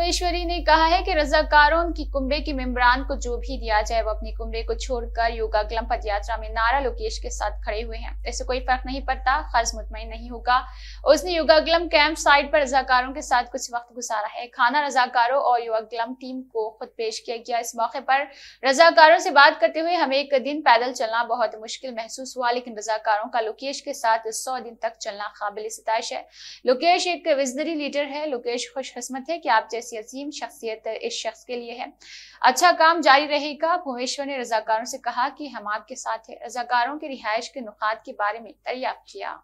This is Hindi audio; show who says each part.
Speaker 1: भुवेश्वरी ने कहा है कि रजाकारों की कुंबे की मेम्बरान को जो भी दिया जाए वो अपने कुंभे को छोड़कर योगा क्लम पद यात्रा में नारा लोकेश के साथ खड़े हुए हैं इससे कोई फर्क नहीं पड़ता खर्च मुतमिन नहीं होगा उसने योगा क्लम कैंप साइट पर रजाकारों के साथ कुछ वक्त गुजारा है खाना रजाकारों और योगा क्लम टीम को खुद पेश किया गया इस मौके पर रजाकारों से बात करते हुए हमें एक दिन पैदल चलना बहुत मुश्किल महसूस हुआ लेकिन रजाकारों का लोकेश के साथ सौ दिन तक चलना काबिल सतश है लोकेश एक विजनरी लीडर है लोकेश खुशकस्मत है कि आप जैसे जैसी अजीम शख्सियत इस शख्स के लिए है अच्छा काम जारी रहेगा भुवेश्वर ने रजाकारों से कहा कि हम आपके साथ है रजाकारों के रिहायश के नुकात के बारे में दरियाफ्त किया